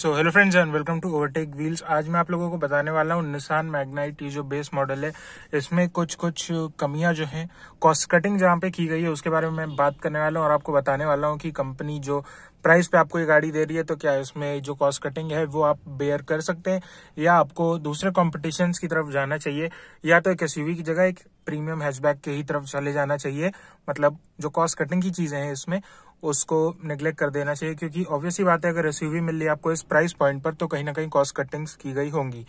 so hello friends and welcome to Overtake Wheels आज मैं आप लोगों को बताने वाला हूँ निशान मैग्नाइट ये जो बेस मॉडल है इसमें कुछ कुछ कमियां जो हैं कॉस्ट कटिंग जहाँ पे की गई है उसके बारे में मैं बात करने वाला हूँ और आपको बताने वाला हूँ कि कंपनी जो प्राइस पे आपको ये गाड़ी दे रही है तो क्या इसमें जो कॉस्ट कटिंग है वो आप बेयर कर सकते हैं या आपको दूसरे कॉम्पिटिशन की तरफ जाना चाहिए या तो एक एस की जगह एक प्रीमियम हैचबैक के ही तरफ चले जाना चाहिए मतलब जो कॉस्ट कटिंग की चीजें हैं इसमें उसको निग्लेक्ट कर देना चाहिए क्योंकि ऑब्वियसली बात है अगर एसयूवी मिल रही है आपको इस प्राइस पॉइंट पर तो कहीं ना कहीं कॉस्ट कटिंग्स की गई होंगी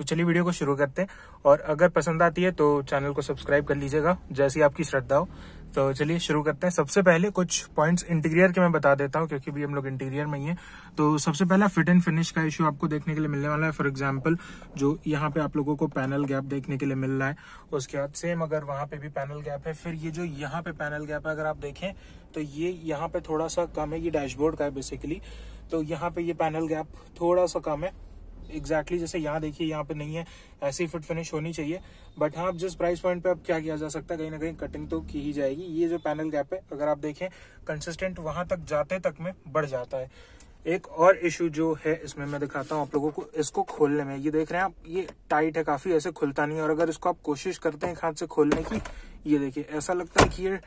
तो चलिए वीडियो को शुरू करते हैं और अगर पसंद आती है तो चैनल को सब्सक्राइब कर लीजिएगा जैसी आपकी श्रद्धा हो तो चलिए शुरू करते हैं सबसे पहले कुछ पॉइंट्स इंटीरियर के मैं बता देता हूँ क्योंकि भी हम लोग इंटीरियर में ही है तो सबसे पहला फिट एंड फिनिश का इश्यू आपको देखने के लिए मिलने वाला है फॉर एग्जाम्पल जो यहाँ पे आप लोगों को पैनल गैप देखने के लिए मिल रहा है उसके बाद सेम अगर वहां पे भी पैनल गैप है फिर ये जो यहाँ पे पैनल गैप है अगर आप देखें तो ये यहाँ पे थोड़ा सा कम है ये डैशबोर्ड का है बेसिकली तो यहाँ पे ये पैनल गैप थोड़ा सा कम है एग्जैक्टली जैसे यहाँ देखिए यहाँ पे नहीं है ऐसी फिट फिनिश होनी चाहिए बट हाँ जिस प्राइस पॉइंट पे अब क्या किया जा सकता है कहीं ना कहीं कटिंग तो की ही जाएगी ये जो पैनल गैप है अगर आप देखें कंसिस्टेंट वहां तक जाते तक में बढ़ जाता है एक और इशू जो है इसमें मैं दिखाता हूँ आप लोगों को इसको खोलने में ये देख रहे हैं आप ये टाइट है काफी ऐसे खुलता नहीं है और अगर इसको आप कोशिश करते हैं हाथ से खोलने की ये देखिए ऐसा लगता है कि ये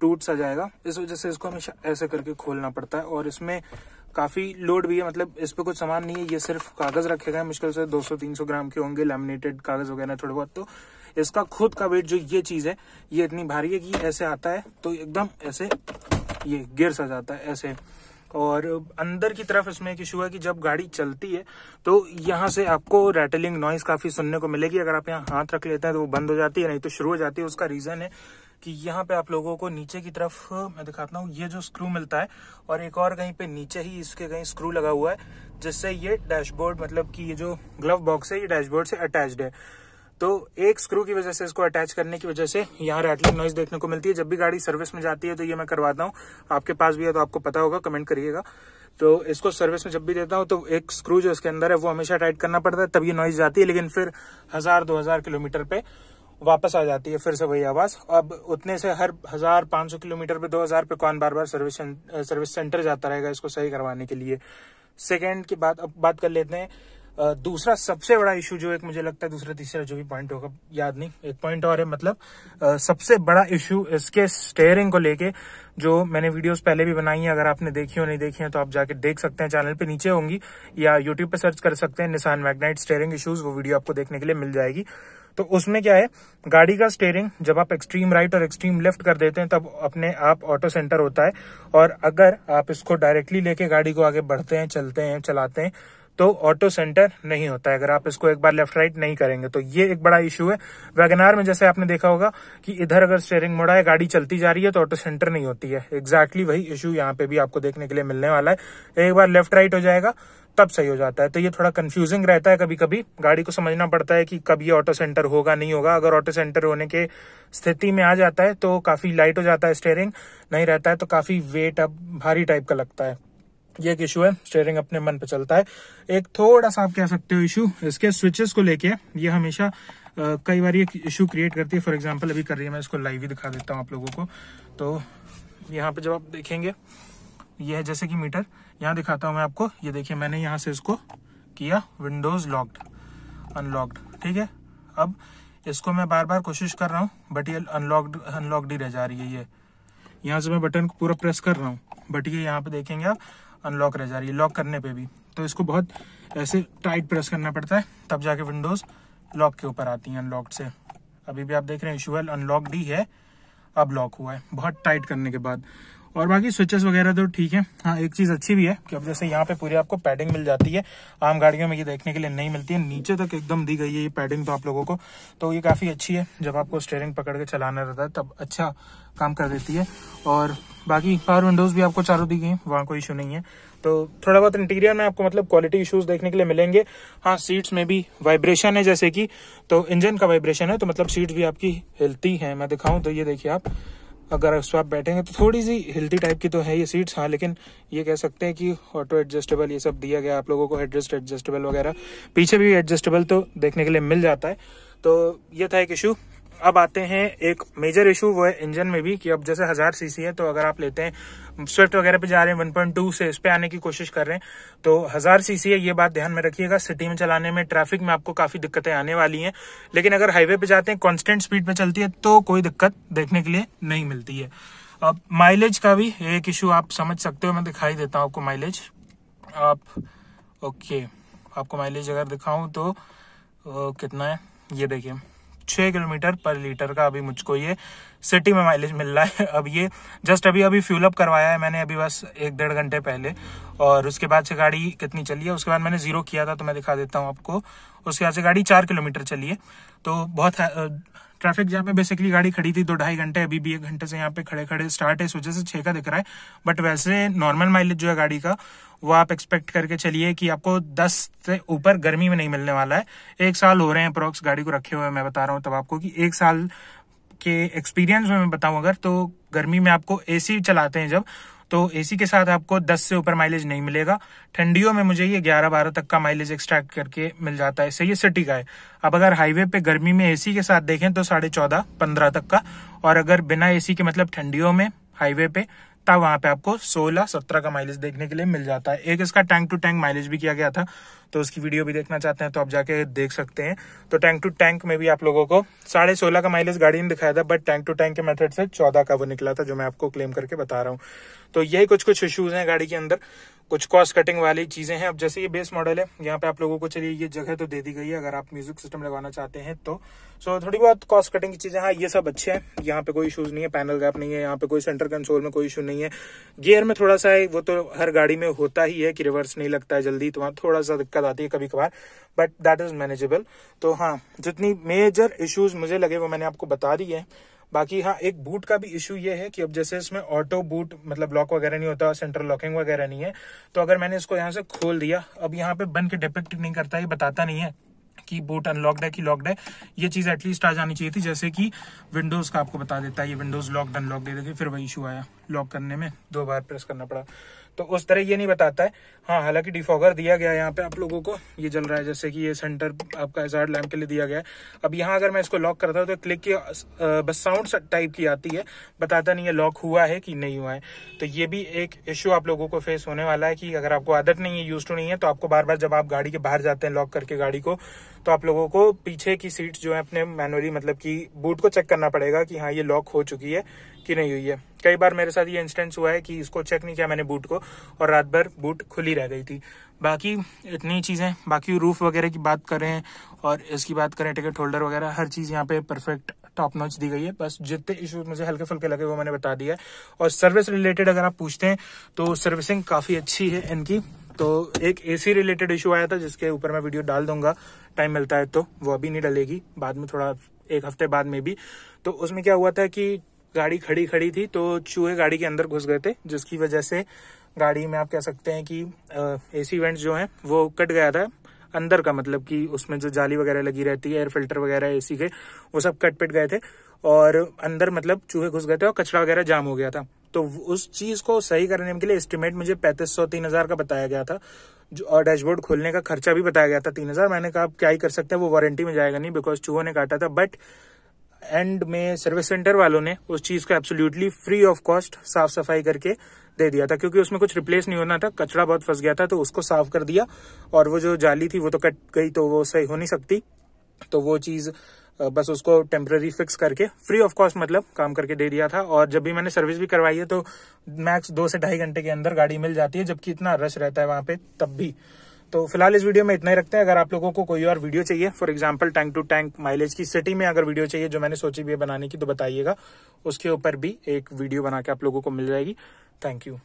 टूट सा जाएगा इस वजह से इसको हमेशा ऐसे करके खोलना पड़ता है और इसमें काफी लोड भी है मतलब इस पे कुछ सामान नहीं है ये सिर्फ कागज रखे गए मुश्किल से 200-300 ग्राम के होंगे लैमिनेटेड कागज वगैरह थोड़े बहुत तो इसका खुद का वेट जो ये चीज है ये इतनी भारी है कि ऐसे आता है तो एकदम ऐसे ये गिर सा जाता है ऐसे और अंदर की तरफ इसमें एक इशू है कि जब गाड़ी चलती है तो यहाँ से आपको रैटलिंग नॉइस काफी सुनने को मिलेगी अगर आप यहाँ हाथ रख लेते हैं तो वो बंद हो जाती है नहीं तो शुरू हो जाती है उसका रीजन है कि यहाँ पे आप लोगों को नीचे की तरफ मैं दिखाता हूँ ये जो स्क्रू मिलता है और एक और कहीं पे नीचे ही इसके कहीं स्क्रू लगा हुआ है जिससे ये डैशबोर्ड मतलब कि ये जो ग्लव बॉक्स है ये डैशबोर्ड से अटैच्ड है तो एक स्क्रू की वजह से इसको अटैच करने की वजह से यहाँ रैटलिंग नॉइज देखने को मिलती है जब भी गाड़ी सर्विस में जाती है तो ये मैं करवाता हूँ आपके पास भी है तो आपको पता होगा कमेंट करिएगा तो इसको सर्विस में जब भी देता हूँ तो एक स्क्रू जो इसके अंदर है वो हमेशा टाइट करना पड़ता है तब ये नॉइज जाती है लेकिन फिर हजार दो हजार किलोमीटर पे वापस आ जाती है फिर से वही आवाज अब उतने से हर हजार पांच सौ किलोमीटर पे दो हजार पे कौन बार बार सर्विस सर्विस सेंटर जाता रहेगा इसको सही करवाने के लिए सेकेंड की बात अब बात कर लेते हैं दूसरा सबसे बड़ा इशू जो एक मुझे लगता है दूसरा तीसरा जो भी पॉइंट होगा याद नहीं एक पॉइंट और है मतलब सबसे बड़ा इशू इसके स्टेयरिंग को लेके जो मैंने वीडियोस पहले भी बनाई हैं अगर आपने देखी हो नहीं देखी है तो आप जाके देख सकते हैं चैनल पे नीचे होंगी या यूट्यूब पे सर्च कर सकते हैं निशान मैग्नाइट स्टेयरिंग इशूज वो वीडियो आपको देखने के लिए मिल जाएगी तो उसमें क्या है गाड़ी का स्टेयरिंग जब आप एक्सट्रीम राइट और एक्सट्रीम लेफ्ट कर देते हैं तब अपने आप ऑटो सेंटर होता है और अगर आप इसको डायरेक्टली लेके गाड़ी को आगे बढ़ते हैं चलते हैं चलाते हैं तो ऑटो सेंटर नहीं होता है अगर आप इसको एक बार लेफ्ट राइट नहीं करेंगे तो ये एक बड़ा इशू है वैगनार में जैसे आपने देखा होगा कि इधर अगर स्टेयरिंग मोड़ा है गाड़ी चलती जा रही है तो ऑटो सेंटर नहीं होती है एग्जैक्टली वही इशू यहाँ पे भी आपको देखने के लिए मिलने वाला है एक बार लेफ्ट राइट हो जाएगा तब सही हो जाता है तो ये थोड़ा कंफ्यूजिंग रहता है कभी कभी गाड़ी को समझना पड़ता है कि कब ये ऑटो सेंटर होगा नहीं होगा अगर ऑटो सेंटर होने के स्थिति में आ जाता है तो काफी लाइट हो जाता है स्टेयरिंग नहीं रहता है तो काफी वेट अब भारी टाइप का लगता है ये एक इशू है स्टेयरिंग अपने मन पे चलता है एक थोड़ा सा आप कह सकते हो इशू इसके स्विचेस को लेके ये हमेशा कई बार ये इशू क्रिएट करती है फॉर एग्जांपल अभी कर रही है मैं इसको लाइव ही दिखा देता हूँ आप लोगों को तो यहाँ पे जब आप देखेंगे ये है जैसे कि मीटर यहाँ दिखाता हूँ मैं आपको ये देखिए मैंने यहाँ से इसको किया विंडोज लॉक्ड अनलॉक्ड ठीक है अब इसको मैं बार बार कोशिश कर रहा हूँ बट ये अनलॉक्ड अनलॉक्ड ही रह जा रही है ये यहाँ से मैं बटन को पूरा प्रेस कर रहा हूँ बट ये यहाँ पे देखेंगे आप अनलॉक रह जा रही है लॉक करने पे भी तो इसको बहुत ऐसे टाइट प्रेस करना पड़ता है तब जाके विंडोज़ लॉक के ऊपर आती है अनलॉक से अभी भी आप देख रहे हैं इशूअल अनलॉक भी ही है अब लॉक हुआ है बहुत टाइट करने के बाद और बाकी स्विचेस वगैरह तो ठीक है हाँ एक चीज अच्छी भी है कि अब जैसे यहाँ पे पूरी आपको पैडिंग मिल जाती है आम गाड़ियों में ये देखने के लिए नहीं मिलती है नीचे तक एकदम दी गई है ये पैडिंग तो आप लोगों को तो ये काफी अच्छी है जब आपको स्टेयरिंग पकड़ के चलाना रहता है तब अच्छा काम कर देती है और बाकी पावर विंडोज भी आपको चारों दी गई है वहाँ कोई इशू नहीं है तो थोड़ा बहुत इंटीरियर में आपको मतलब क्वालिटी इश्यूज देखने के लिए मिलेंगे हाँ सीट्स में भी वाइब्रेशन है जैसे कि तो इंजन का वाइब्रेशन है तो मतलब सीट भी आपकी हिलती है मैं दिखाऊं तो ये देखिए आप अगर उस पर आप बैठेंगे तो थोड़ी सी हेल्थी टाइप की तो है ये सीट्स हाँ लेकिन ये कह सकते हैं कि ऑटो एडजस्टेबल ये सब दिया गया आप लोगों को हेडरेस्ट एडजस्टेबल वगैरह पीछे भी एडजस्टेबल तो देखने के लिए मिल जाता है तो ये था एक इशू अब आते हैं एक मेजर इशू वो है इंजन में भी कि अब जैसे हजार सीसी है तो अगर आप लेते हैं स्विफ्ट वगैरह पे जा रहे हैं 1.2 से इस पे आने की कोशिश कर रहे हैं तो हजार सीसी है ये बात ध्यान में रखिएगा सिटी में चलाने में ट्रैफिक में आपको काफी दिक्कतें आने वाली हैं लेकिन अगर हाईवे पे जाते हैं कॉन्स्टेंट स्पीड पे चलती है तो कोई दिक्कत देखने के लिए नहीं मिलती है अब माइलेज का भी एक इशू आप समझ सकते हो मैं दिखाई देता हूँ आपको माइलेज आप ओके आपको माइलेज अगर दिखाऊं तो ओ, कितना है ये देखिए छः किलोमीटर पर लीटर का अभी मुझको ये सिटी में माइलेज मिल रहा है अब ये जस्ट अभी अभी फ्यूल अप करवाया है मैंने अभी बस एक डेढ़ घंटे पहले और उसके बाद से गाड़ी कितनी चली है उसके बाद मैंने ज़ीरो किया था तो मैं दिखा देता हूँ आपको उसके बाद से गाड़ी चार किलोमीटर चली है तो बहुत ट्रैफिक जहाँ पे बेसिकली गाड़ी खड़ी थी दो ढाई घंटे अभी भी एक घंटे से यहाँ पे खड़े खड़े स्टार्ट है इस वजह से छह का दिख रहा है बट वैसे नॉर्मल माइलेज जो है गाड़ी का वो आप एक्सपेक्ट करके चलिए कि आपको दस से ऊपर गर्मी में नहीं मिलने वाला है एक साल हो रहे हैं अप्रोक्स गाड़ी को रखे हुए मैं बता रहा हूँ तब आपको कि एक साल के एक्सपीरियंस में मैं बताऊँ अगर तो गर्मी में आपको एसी चलाते हैं जब तो एसी के साथ आपको 10 से ऊपर माइलेज नहीं मिलेगा ठंडियों में मुझे ये 11-12 तक का माइलेज एक्सट्रैक्ट करके मिल जाता है इससे ये सिटी का है अब अगर हाईवे पे गर्मी में एसी के साथ देखें तो साढ़े चौदह पंद्रह तक का और अगर बिना एसी के मतलब ठंडियों में हाईवे पे तब वहां पे आपको 16-17 का माइलेज देखने के लिए मिल जाता है एक इसका टैंक टू टैंक माइलेज भी किया गया था तो उसकी वीडियो भी देखना चाहते हैं तो आप जाके देख सकते हैं तो टैंक टू टैंक में भी आप लोगों को साढ़े सोलह का माइलेज गाड़ी ने दिखाया था बट टैंक टू टैंक के मेथड से चौदह का वो निकला था जो मैं आपको क्लेम करके बता रहा हूँ तो यही कुछ कुछ इश्यूज हैं गाड़ी के अंदर कुछ कॉस्ट कटिंग वाली चीजें हैं अब जैसे ये बेस मॉडल है यहाँ पे आप लोगों को चलिए ये जगह तो दे दी गई है अगर आप म्यूजिक सिस्टम लगाना चाहते हैं तो सो थोड़ी बहुत कॉस्ट कटिंग की चीजें हाँ ये सब अच्छे हैं यहाँ पे कोई इशूज नहीं है पैनल गैप नहीं है यहाँ पे कोई सेंटर कंसोल में कोई इशू नहीं है गियर में थोड़ा सा है वो तो हर गाड़ी में होता ही है कि रिवर्स नहीं लगता है जल्दी तो वहाँ थोड़ा सा दिक्कत आती है कभी कभार बट दैट इज मैनेजेबल तो हाँ जितनी मेजर इशूज मुझे लगे वो मैंने आपको बता दी है बाकी हाँ एक बूट का भी इशू ये है कि अब जैसे इसमें ऑटो बूट मतलब लॉक वगैरह नहीं होता सेंट्रल लॉकिंग वगैरह नहीं है तो अगर मैंने इसको यहाँ से खोल दिया अब यहाँ पे बन के डिपेक्ट नहीं करता ये बताता नहीं है कि बोट अनलॉक्ड है कि लॉक्ड है ये चीज़ एटलीस्ट आ जानी चाहिए थी जैसे कि विंडोज़ का आपको बता देता है ये विंडोज़ लॉक्ड अनलॉक दे देते फिर वही इशू आया लॉक करने में दो बार प्रेस करना पड़ा तो उस तरह ये नहीं बताता है हाँ हालांकि डिफॉगर दिया गया है यहाँ पे आप लोगों को ये जल रहा है जैसे कि ये सेंटर आपका एजार्ड लैम्प के लिए दिया गया है अब यहाँ अगर मैं इसको लॉक करता हूँ तो क्लिक की बस साउंड टाइप की आती है बताता नहीं है लॉक हुआ है कि नहीं हुआ है तो ये भी एक इश्यू आप लोगों को फेस होने वाला है कि अगर आपको आदत नहीं है यूज टू नहीं है तो आपको बार बार जब आप गाड़ी के बाहर जाते हैं लॉक करके गाड़ी को तो आप लोगों को पीछे की सीट जो है अपने मैनुअली मतलब कि बूट को चेक करना पड़ेगा कि हाँ ये लॉक हो चुकी है कि नहीं हुई है कई बार मेरे साथ ये इंस्टेंस हुआ है कि इसको चेक नहीं किया मैंने बूट को और रात भर बूट खुली रह गई थी बाकी इतनी चीज़ें बाकी रूफ वगैरह की बात करें और इसकी बात करें टिकट होल्डर वगैरह हर चीज़ यहाँ पे परफेक्ट टॉप नॉच दी गई है बस जितने इश्यूज मुझे हल्के फुल्के लगे वो मैंने बता दिया है और सर्विस रिलेटेड अगर आप पूछते हैं तो सर्विसिंग काफ़ी अच्छी है इनकी तो एक एसी रिलेटेड इशू आया था जिसके ऊपर मैं वीडियो डाल दूंगा टाइम मिलता है तो वो अभी नहीं डलेगी बाद में थोड़ा एक हफ्ते बाद में भी तो उसमें क्या हुआ था कि गाड़ी खड़ी खड़ी थी तो चूहे गाड़ी के अंदर घुस गए थे जिसकी वजह से गाड़ी में आप कह सकते हैं कि ए सी वेंट जो है वो कट गया था अंदर का मतलब कि उसमें जो जाली वगैरह लगी रहती है एयर फिल्टर वगैरह एसी के वो सब कट पिट गए थे और अंदर मतलब चूहे घुस गए थे और कचरा वगैरह जाम हो गया था तो उस चीज को सही करने के लिए एस्टिमेट मुझे पैंतीस सौ तीन हजार का बताया गया था और डैशबोर्ड खोलने का खर्चा भी बताया गया था तीन हजार मैंने कहा आप क्या ही कर सकते हैं वो वारंटी में जाएगा नहीं बिकॉज चूहों ने काटा था बट एंड में सर्विस सेंटर वालों ने उस चीज को एब्सोल्यूटली फ्री ऑफ कॉस्ट साफ सफाई करके दे दिया था क्योंकि उसमें कुछ रिप्लेस नहीं होना था कचरा बहुत फंस गया था तो उसको साफ कर दिया और वो जो जाली थी वो तो कट गई तो वो सही हो नहीं सकती तो वो चीज बस उसको टेम्प्रेरी फिक्स करके फ्री ऑफ कॉस्ट मतलब काम करके दे दिया था और जब भी मैंने सर्विस भी करवाई है तो मैक्स दो से ढाई घंटे के अंदर गाड़ी मिल जाती है जबकि इतना रश रहता है वहां पे तब भी तो फिलहाल इस वीडियो में इतना ही रखते हैं अगर आप लोगों को कोई और वीडियो चाहिए for example tank to tank mileage की सिटी में अगर वीडियो चाहिए जो मैंने सोची भी है बनाने की तो बताइएगा उसके ऊपर भी एक वीडियो बना के आप लोगों को मिल जाएगी थैंक यू